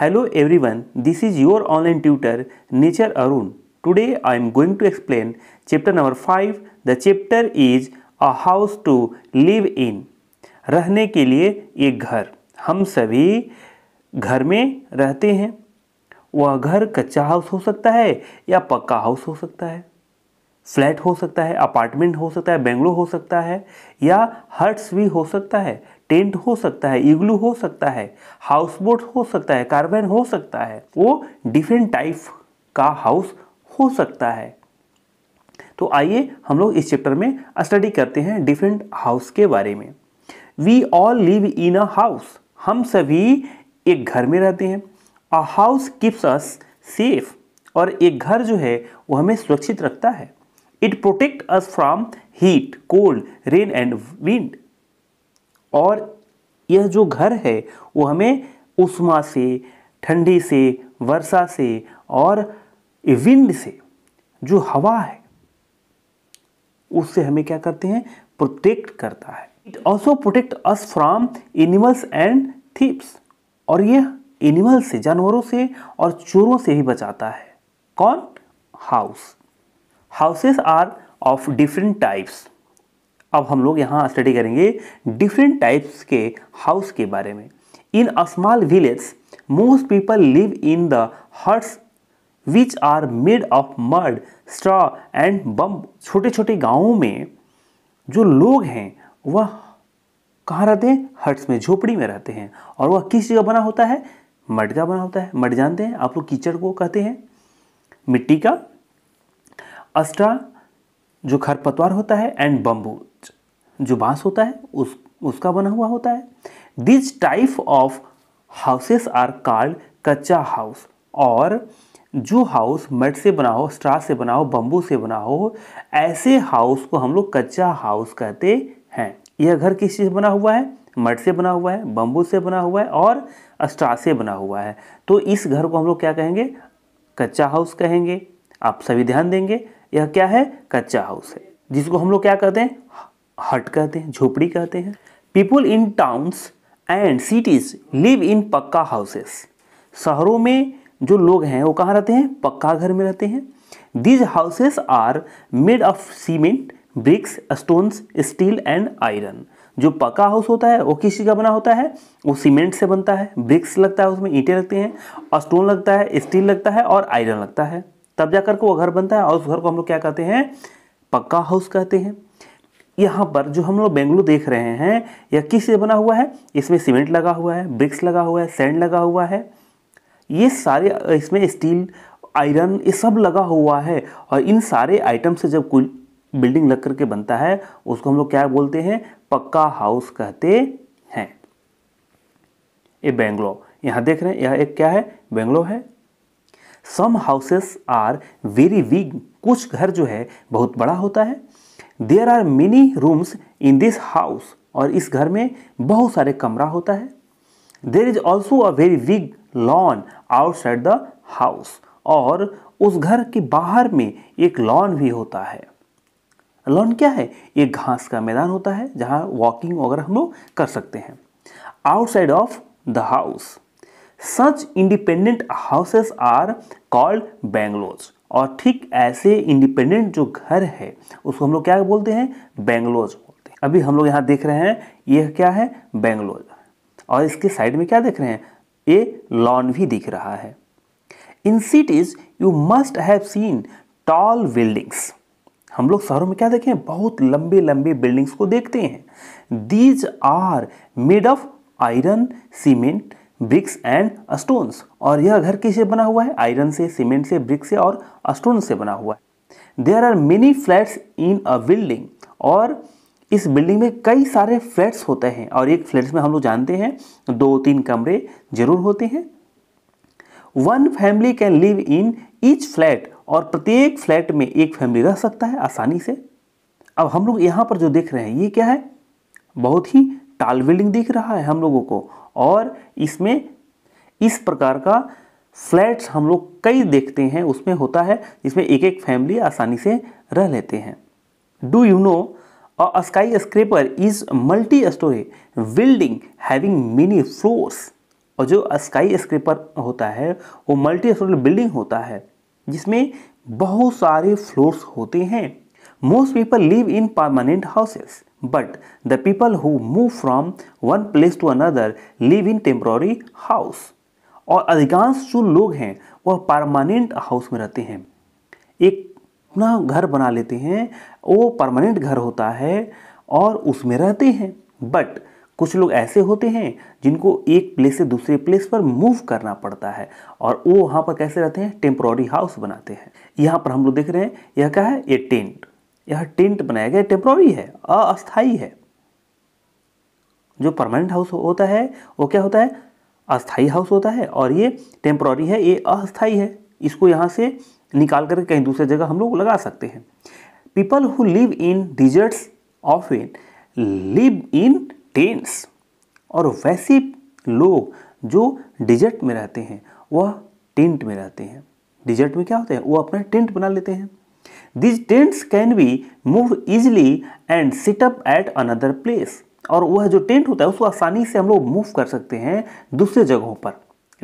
Hello everyone this is your online tutor nature Arun today I am going to explain chapter number five the chapter is a house to live in रहने के लिए एक घर हम सभी घर में रहते हैं वह घर कच्चा हाउस हो सकता है या पक्का हाउस हो सकता है फ्लैट हो सकता है अपार्टमेंट हो सकता है बेंगलो हो सकता है या हट्स भी हो सकता है टेंट हो सकता है इग्लू हो सकता है हाउस बोट हो सकता है कार्बन हो सकता है वो डिफरेंट टाइप का हाउस हो सकता है तो आइए हम लोग इस चैप्टर में स्टडी करते हैं डिफरेंट हाउस के बारे में we all live in a house हम सभी एक घर में रहते हैं a house keeps us safe और एक घर जो है वो हमें सुरक्षित रखता है it protect us from heat cold rain and wind और यह जो घर है वो हमें उष्मा से ठंडी से वर्षा से और विंड से जो हवा है उससे हमें क्या करते हैं प्रोटेक्ट करता है it also protect us from animals and thieves और यह एनिमल्स से जानवरों से और चोरों से भी बचाता है कौन house houses are of different types अब हम लोग यहाँ स्टडी करेंगे डिफरेंट टाइप्स के हाउस के बारे में in a small village most people live in the huts which are made of mud straw and bamboo छोटे छोटे गाँवों में जो लोग हैं वह कहाँ रहते हैं हट्स में झोपड़ी में रहते हैं और वह किस जगह बना होता है मड का बना होता है मड जानते हैं आप लोग कीचड़ को कहते हैं मिट्टी का अस्ट्रा जो खरपतवार होता है एंड बम्बू जो बांस होता है उस उसका बना हुआ होता है this type of houses are called kachcha house और जो हाउस मट से बना हो स्ट्रा से बना हो बम्बू से बना हो ऐसे हाउस को हम लोग कच्चा हाउस कहते हैं यह घर किस चीज़ बना हुआ है मट से बना हुआ है बम्बू से बना हुआ है और स्ट्रा से बना हुआ है तो इस घर को हम लोग क्या कहेंगे कच्चा हाउस कहेंगे आप सभी ध्यान देंगे यह क्या है कच्चा हाउस है जिसको हम लोग क्या कहते हैं हट कहते हैं झोपड़ी कहते हैं people in towns and cities live in pakka houses शहरों में जो लोग हैं वो कहाँ रहते हैं पक्का घर में रहते हैं these houses are made of cement bricks stones steel and iron जो पक्का हाउस होता है वो किस चीज़ का बना होता है वो सीमेंट से बनता है ब्रिक्स लगता है उसमें ईंटें लगते हैं स्टोन लगता है स्टील लगता है और आयरन लगता है तब जाकर के वो घर बनता है और उस घर को हम लोग क्या कहते हैं पक्का हाउस कहते हैं यहाँ पर जो हम लोग बेंगलुरु देख रहे हैं यह किस से बना हुआ है इसमें सीमेंट लगा हुआ है ब्रिक्स लगा हुआ है सैंड लगा हुआ है ये सारे इसमें स्टील आयरन ये सब लगा हुआ है और इन सारे आइटम से जब कोई बिल्डिंग लग करके बनता है उसको हम लोग क्या बोलते हैं पक्का हाउस कहते हैं ये बेंगलो यहाँ देख रहे हैं यह एक क्या है बेंगलो है some houses are very big कुछ घर जो है बहुत बड़ा होता है there are many rooms in this house और इस घर में बहुत सारे कमरा होता है there is also a very big lawn outside the house और उस घर के बाहर में एक लॉन भी होता है लॉन क्या है एक घास का मैदान होता है जहाँ वॉकिंग वगैरह हम लोग कर सकते हैं outside of the house such independent houses are called bungalows और ठीक ऐसे इंडिपेंडेंट जो घर है उसको हम लोग क्या बोलते हैं बेंगलोज बोलते हैं अभी हम लोग यहाँ देख रहे हैं यह क्या है बेंगलोर और इसके साइड में क्या देख रहे हैं ये लॉन भी दिख रहा है in cities you must have seen tall buildings हम लोग शहरों में क्या देखें बहुत लंबे लंबे बिल्डिंग्स को देखते हैं these are made of iron cement bricks and stones और यह घर किसे बना हुआ है आयरन से सीमेंट से ब्रिक्स से और स्टोन से बना हुआ है there are many flats in a building और इस बिल्डिंग में कई सारे फ्लैट्स होते हैं और एक फ्लैट्स में हम लोग जानते हैं दो तीन कमरे जरूर होते हैं one family can live in each flat और प्रत्येक फ्लैट में एक फैमिली रह सकता है आसानी से अब हम लोग यहाँ पर जो देख रहे हैं ये क्या है बहुत ही टाल बिल्डिंग दिख रहा है हम लोगों को और इसमें इस प्रकार का फ्लैट्स हम लोग कई देखते हैं उसमें होता है जिसमें एक एक फैमिली आसानी से रह लेते हैं do you know a skyscraper is multi storey building having many floors और जो स्काई स्क्रेपर होता है वो मल्टी स्टोरी बिल्डिंग होता है जिसमें बहुत सारे फ्लोर्स होते हैं most people live in permanent houses But the people who move from one place to another live in temporary house. और अधिकांश जो लोग हैं वह परमानेंट हाउस में रहते हैं एक अपना घर बना लेते हैं वो परमानेंट घर होता है और उसमें रहते हैं बट कुछ लोग ऐसे होते हैं जिनको एक प्लेस से दूसरे प्लेस पर मूव करना पड़ता है और वो वहाँ पर कैसे रहते हैं टेम्प्रोरी हाउस बनाते हैं यहाँ पर हम लोग देख रहे हैं यह क्या है ए टेंट यह टेंट बनाया गया टेम्प्रोरी है अस्थाई है जो परमानेंट हाउस होता है वो क्या होता है अस्थाई हाउस होता है और ये टेम्प्रोरी है ये अस्थाई है इसको यहाँ से निकाल करके कहीं दूसरे जगह हम लोग लगा सकते हैं people who live in deserts of in live in tents और वैसे लोग जो डिजर्ट में रहते हैं वह टेंट में रहते हैं डिजर्ट में क्या होते हैं वो अपना टेंट बना लेते हैं these tents can be moved easily and sit up at another place और वह जो टेंट होता है उसको आसानी से हम लोग मूव कर सकते हैं दूसरे जगहों पर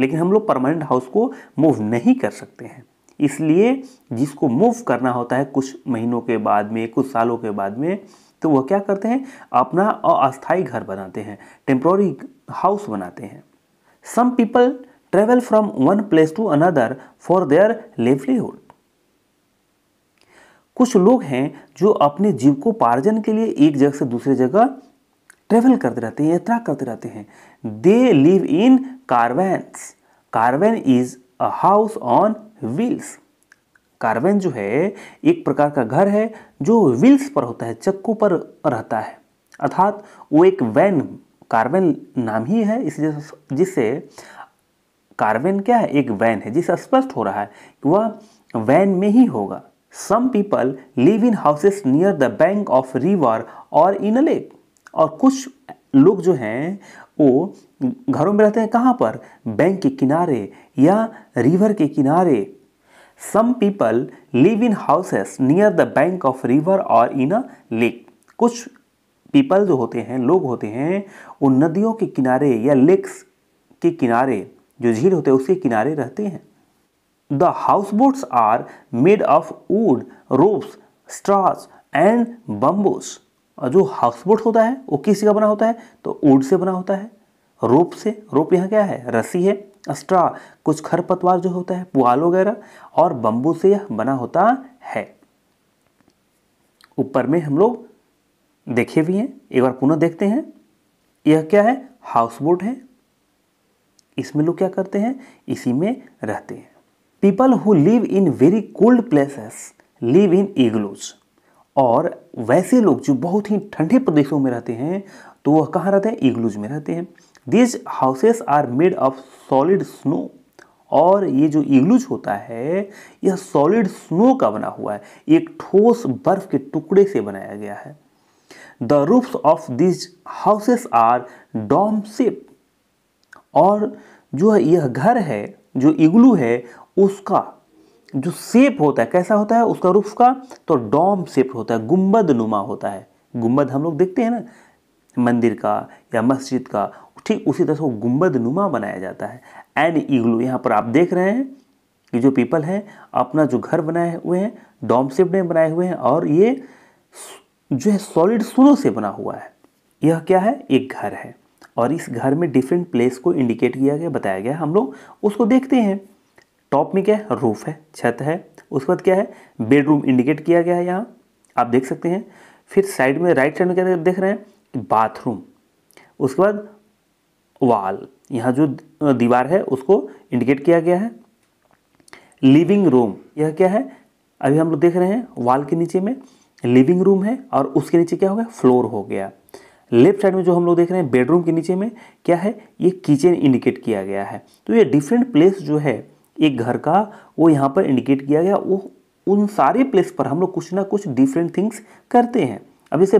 लेकिन हम लोग परमानेंट हाउस को मूव नहीं कर सकते हैं इसलिए जिसको मूव करना होता है कुछ महीनों के बाद में कुछ सालों के बाद में तो वह क्या करते हैं अपना अस्थायी घर बनाते हैं टेम्प्रोरी हाउस बनाते हैं some people travel from one place to another for their livelihood कुछ लोग हैं जो अपने जीव को पार्जन के लिए एक जगह से दूसरे जगह ट्रेवल करते रहते हैं यात्रा करते रहते हैं they live in caravans caravan is a house on wheels caravan जो है एक प्रकार का घर है जो व्हील्स पर होता है चक्कू पर रहता है अर्थात वो एक वैन कार्बन नाम ही है इस जिससे कार्बेन क्या है एक वैन है जिसे स्पष्ट हो रहा है कि वह वैन में ही होगा some people live in houses near the bank of river और इन अ लेक और कुछ लोग जो हैं वो घरों में रहते हैं कहाँ पर बैंक के किनारे या रिवर के किनारे some people live in houses near the bank of river और इन अ लेक कुछ पीपल जो होते हैं लोग होते हैं वो नदियों के किनारे या लेक्स के किनारे जो झील होते हैं उसके किनारे रहते हैं The houseboats are made of wood, ropes, straws and bamboos. जो हाउसबोट होता है वो किसी का बना होता है तो वुड से बना होता है रोप से रोप यहाँ क्या है रस्सी है स्ट्रा कुछ खरपतवार जो होता है पुआल वगैरह और बम्बू से यह बना होता है ऊपर में हम लोग देखे भी हैं एक बार पुनः देखते हैं यह क्या है हाउस बोट है इसमें लोग क्या करते हैं इसी में रहते हैं people who live in very cold places live in igloos और वैसे लोग जो बहुत ही ठंडे प्रदेशों में रहते हैं तो वह कहाँ रहते हैं इग्लूज में रहते हैं these houses are made of solid snow और ये जो इग्लूज होता है यह सॉलिड स्नो का बना हुआ है एक ठोस बर्फ के टुकड़े से बनाया गया है the roofs of these houses are dome shape और जो यह घर है जो इग्लू है उसका जो सेप होता है कैसा होता है उसका रूफ का तो डॉम सेप होता है गुम्बद नुमा होता है गुम्बद हम लोग देखते हैं ना मंदिर का या मस्जिद का ठीक उसी तरह से वो गुम्बद नुमा बनाया जाता है एन ईगलू यहाँ पर आप देख रहे हैं कि जो पीपल हैं अपना जो घर बनाए हुए हैं डॉम सेप में बनाए हुए हैं और ये जो है सॉलिड सुनो से बना हुआ है यह क्या है एक घर है और इस घर में डिफरेंट प्लेस को इंडिकेट किया गया बताया गया हम लोग उसको देखते हैं टॉप में क्या है रूफ है छत है उसके बाद क्या है बेडरूम इंडिकेट किया गया है यहाँ आप देख सकते हैं फिर साइड में राइट साइड में क्या देख रहे हैं कि बाथरूम उसके बाद वाल यहाँ जो दीवार है उसको इंडिकेट किया गया है लिविंग रूम यह क्या है अभी हम लोग देख रहे हैं वाल के नीचे में लिविंग रूम है और उसके नीचे क्या हो गया फ्लोर हो गया लेफ्ट साइड में जो हम लोग देख रहे हैं बेडरूम के नीचे में क्या है ये किचन इंडिकेट किया गया है तो ये डिफरेंट प्लेस जो है एक घर का वो यहाँ पर इंडिकेट किया गया वो उन सारे प्लेस पर हम लोग कुछ ना कुछ डिफरेंट थिंग्स करते हैं अब जैसे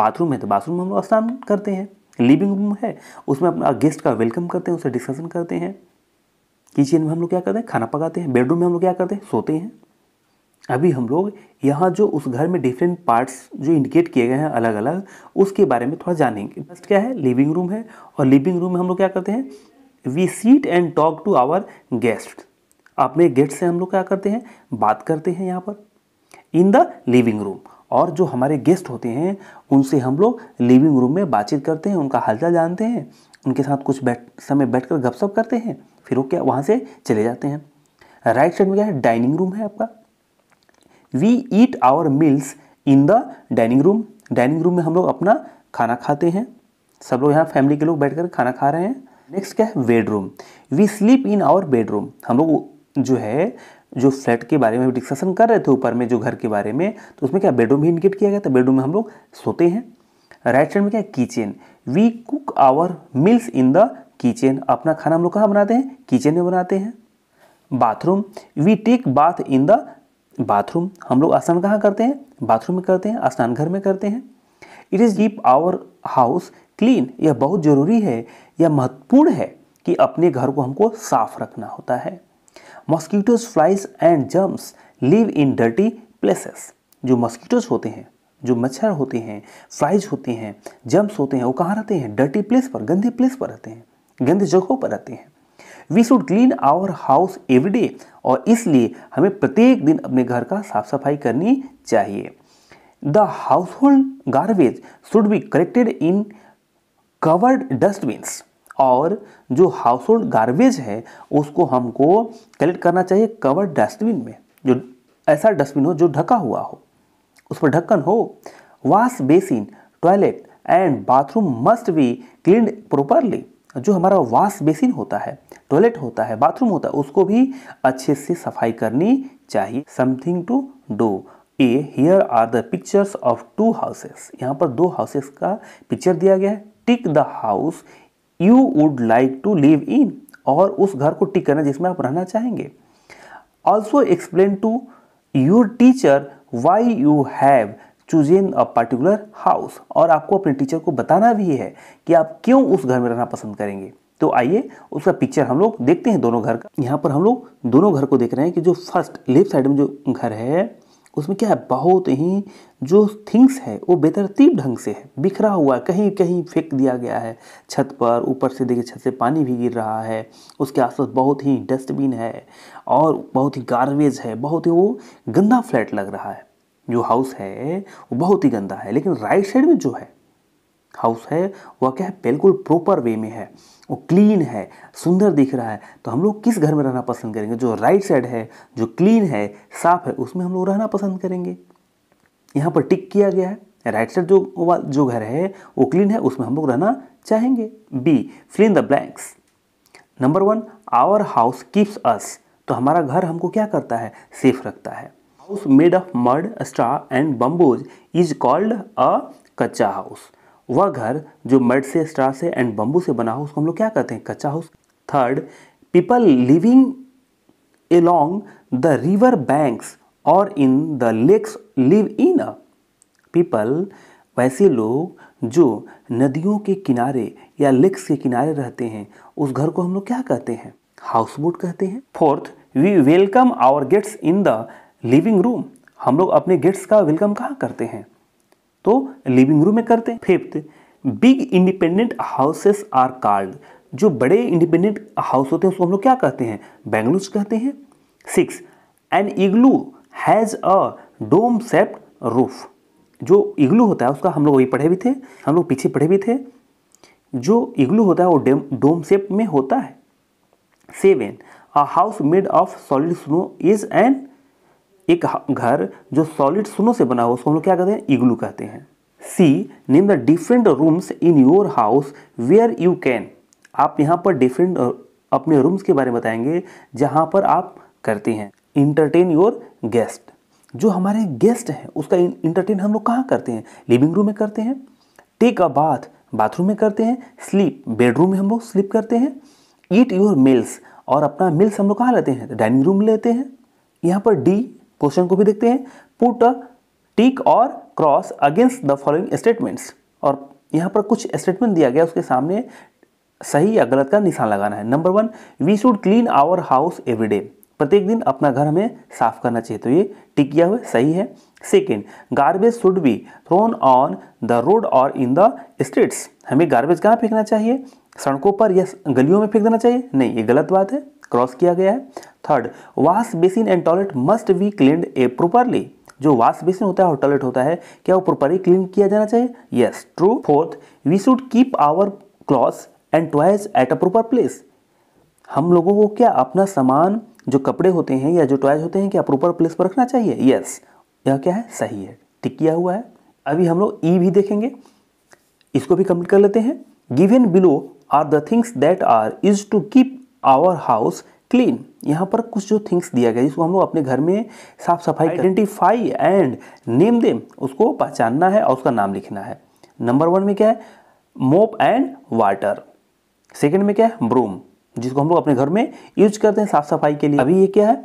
बाथरूम है तो बाथरूम में हम लोग स्नान करते हैं लिविंग रूम है उसमें अपना गेस्ट का वेलकम करते हैं उससे डिस्कशन करते हैं किचन में हम लोग क्या करते हैं खाना पकाते हैं बेडरूम में हम लोग क्या करते हैं सोते हैं अभी हम लोग यहाँ जो उस घर में डिफरेंट पार्ट्स जो इंडिकेट किए गए हैं अलग अलग उसके बारे में थोड़ा जानेंगे फर्स्ट क्या है लिविंग रूम है और लिविंग रूम में हम लोग क्या करते हैं we sit and talk to our guest अपने गेस्ट से हम लोग क्या करते हैं बात करते हैं यहाँ पर इन द लिविंग रूम और जो हमारे गेस्ट होते हैं उनसे हम लोग लिविंग रूम में बातचीत करते हैं उनका हालचाल जानते हैं उनके साथ कुछ बैठ समय बैठकर गपशप करते हैं फिर वो क्या वहाँ से चले जाते हैं राइट साइड में क्या है डाइनिंग रूम है आपका we eat our meals in the dining room dining room में हम लोग अपना खाना खाते हैं सब लोग यहाँ फैमिली के लोग बैठकर खाना खा रहे हैं नेक्स्ट क्या है bedroom we sleep in our bedroom हम लोग जो है जो फ्लैट के बारे में डिस्कशन कर रहे थे ऊपर में जो घर के बारे में तो उसमें क्या बेडरूम भी इंडिकेट किया गया था बेडरूम में हम लोग सोते हैं राइट साइड में क्या है kitchen we cook our meals in the kitchen अपना खाना हम लोग कहाँ बनाते हैं किचन में बनाते हैं bathroom we take bath in the bathroom हम लोग स्नान कहाँ करते हैं बाथरूम में करते हैं स्नान घर में करते हैं it is keep our house clean यह बहुत ज़रूरी है यह महत्वपूर्ण है कि अपने घर को हमको साफ रखना होता है mosquitoes flies and germs live in dirty places जो मॉस्किटोज होते हैं जो मच्छर होते हैं फ्लाइज होते हैं जम्प्स होते हैं वो कहाँ रहते हैं डर्टी प्लेस पर गंदे प्लेस पर रहते हैं गंदे जगहों पर रहते हैं we should clean our house every day और इसलिए हमें प्रत्येक दिन अपने घर का साफ सफाई करनी चाहिए the household garbage should be collected in covered dustbins और जो हाउस होल्ड गार्बेज है उसको हमको कलेक्ट करना चाहिए कवर्ड डस्टबिन में जो ऐसा डस्टबिन हो जो ढका हुआ हो उस पर ढक्कन हो wash basin toilet and bathroom must be clean properly जो हमारा वाश बेसिन होता है टॉयलेट होता है बाथरूम होता है उसको भी अच्छे से सफाई करनी चाहिए something to do A here are the pictures of two houses यहाँ पर दो हाउसेस का पिक्चर दिया गया है tick the house you would like to live in और उस घर को टिक करना जिसमें आप रहना चाहेंगे also explain to your teacher why you have chosen a particular house और आपको अपने टीचर को बताना भी है कि आप क्यों उस घर में रहना पसंद करेंगे तो आइए उसका पिक्चर हम लोग देखते हैं दोनों घर का यहाँ पर हम लोग दोनों घर को देख रहे हैं कि जो फर्स्ट लेफ्ट साइड में जो घर है उसमें क्या है बहुत ही जो थिंग्स है वो बेतरतीब ढंग से है बिखरा हुआ है कहीं कहीं फेंक दिया गया है छत पर ऊपर से देखिए छत से पानी भी गिर रहा है उसके आसपास बहुत ही डस्टबिन है और बहुत ही गार्बेज है बहुत ही वो गंदा फ्लैट लग रहा है जो हाउस है वो बहुत ही गंदा है लेकिन राइट साइड में जो है हाउस है वह क्या है बिल्कुल प्रॉपर वे में है वो क्लीन है सुंदर दिख रहा है तो हम लोग किस घर में रहना पसंद करेंगे जो राइट साइड है जो क्लीन है साफ है उसमें हम लोग रहना पसंद करेंगे यहाँ पर टिक किया गया है राइट साइड जो जो घर है वो क्लीन है उसमें हम लोग रहना चाहेंगे B fill the blanks number one our house keeps us तो हमारा घर हमको क्या करता है सेफ रखता है house made of mud straw and bamboos is called a kachcha house वह घर जो मड से स्टार से एंड बम्बू से बना हो उसको हम लोग क्या कहते हैं kachcha house third people living along the river banks और in the lakes live in a people वैसे लोग जो नदियों के किनारे या लेक्स के किनारे रहते हैं उस घर को हम लोग क्या कहते हैं हाउस बोट कहते हैं fourth we welcome our guests in the living room हम लोग अपने गेट्स का वेलकम कहाँ करते हैं तो लिविंग रूम में करते हैं fifth big independent houses are called जो बड़े इंडिपेंडेंट हाउस होते हैं उसको हम लोग क्या कहते हैं बेंगलुरु कहते हैं six an igloo has a dome shaped roof जो इग्लू होता है उसका हम लोग वही पढ़े भी थे हम लोग पीछे पढ़े भी थे जो इग्लू होता है वो डेम डोम सेप्ट में होता है seven a house made of solid snow is an एक घर जो सॉलिड सुनो से बना हो उसको हम लोग क्या कहते हैं इग्लू कहते हैं C name the different rooms in your house where you can आप यहाँ पर डिफरेंट अपने रूम्स के बारे में बताएंगे जहाँ पर आप करते हैं इंटरटेन योर गेस्ट जो हमारे गेस्ट हैं उसका इंटरटेन हम लोग कहाँ करते हैं लिविंग रूम में करते हैं टेक अ बाथ बाथरूम में करते हैं स्लीप बेडरूम में हम लोग स्लीप करते हैं ईट योर मिल्स और अपना मिल्स हम लोग कहाँ लेते हैं डाइनिंग रूम लेते हैं यहाँ पर डी क्वेश्चन को भी देखते हैं पुट टिक और cross against the following statements और यहाँ पर कुछ स्टेटमेंट दिया गया उसके सामने सही या गलत का निशान लगाना है number one we should clean our house every day प्रत्येक दिन अपना घर हमें साफ करना चाहिए तो ये टिक किया हुआ सही है second garbage should be thrown on the road और इन द स्ट्रीट्स हमें गार्बेज कहाँ फेंकना चाहिए सड़कों पर या गलियों में फेंक देना चाहिए नहीं ये गलत बात है क्रॉस किया गया है third wash basin and toilet must be clean a properly जो वाश बेसिन होता है और टॉयलेट होता है क्या वो प्रॉपरली क्लीन किया जाना चाहिए yes true fourth we should keep our cloth and toys at a proper place हम लोगों को क्या अपना सामान जो कपड़े होते हैं या जो टॉयज होते हैं क्या प्रॉपर प्लेस पर रखना चाहिए यस yes. यह क्या है सही है टिक किया हुआ है अभी हम लोग ई e भी देखेंगे इसको भी कंप्लीट कर लेते हैं given below are the things that are is to keep our house clean यहाँ पर कुछ जो थिंग्स दिया गया जिसको हम लोग अपने घर में साफ सफाई आइडेंटिफाई एंड नेम देम उसको पहचानना है और उसका नाम लिखना है नंबर वन में क्या है मोप एंड वाटर सेकेंड में क्या है ब्रूम जिसको हम लोग अपने घर में यूज करते हैं साफ सफाई के लिए अभी ये क्या है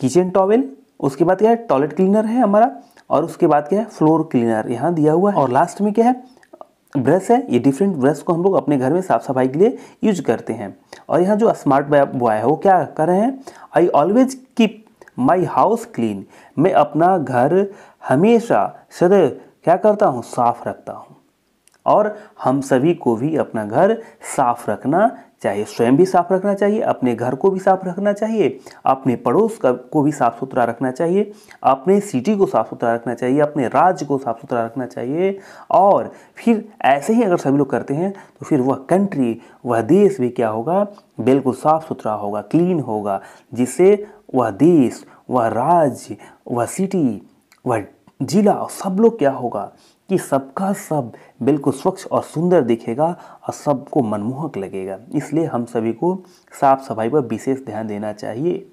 किचन टॉवेल उसके बाद क्या है टॉयलेट क्लीनर है हमारा और उसके बाद क्या है फ्लोर क्लीनर यहाँ दिया हुआ है और लास्ट में क्या है ब्रश है ये डिफरेंट ब्रश को हम लोग अपने घर में साफ सफाई के लिए यूज करते हैं और यहाँ जो स्मार्ट बॉय है वो क्या कर रहे हैं I always keep my house clean मैं अपना घर हमेशा सदैव क्या करता हूँ साफ रखता हूँ और हम सभी को भी अपना घर साफ रखना चाहे स्वयं भी साफ रखना चाहिए अपने घर को भी साफ रखना चाहिए अपने पड़ोस को भी साफ सुथरा रखना चाहिए अपने सिटी को साफ सुथरा रखना चाहिए अपने राज्य को साफ सुथरा रखना चाहिए और फिर ऐसे ही अगर सभी लोग करते हैं तो फिर वह कंट्री वह देश भी क्या होगा बिल्कुल साफ सुथरा होगा क्लीन होगा जिससे वह देश वह राज्य वह सिटी वह जिला सब लोग क्या होगा कि सबका सब बिल्कुल स्वच्छ और सुंदर दिखेगा और सबको मनमोहक लगेगा इसलिए हम सभी को साफ सफाई पर विशेष ध्यान देना चाहिए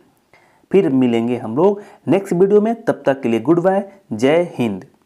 फिर मिलेंगे हम लोग नेक्स्ट वीडियो में तब तक के लिए गुड बाय जय हिंद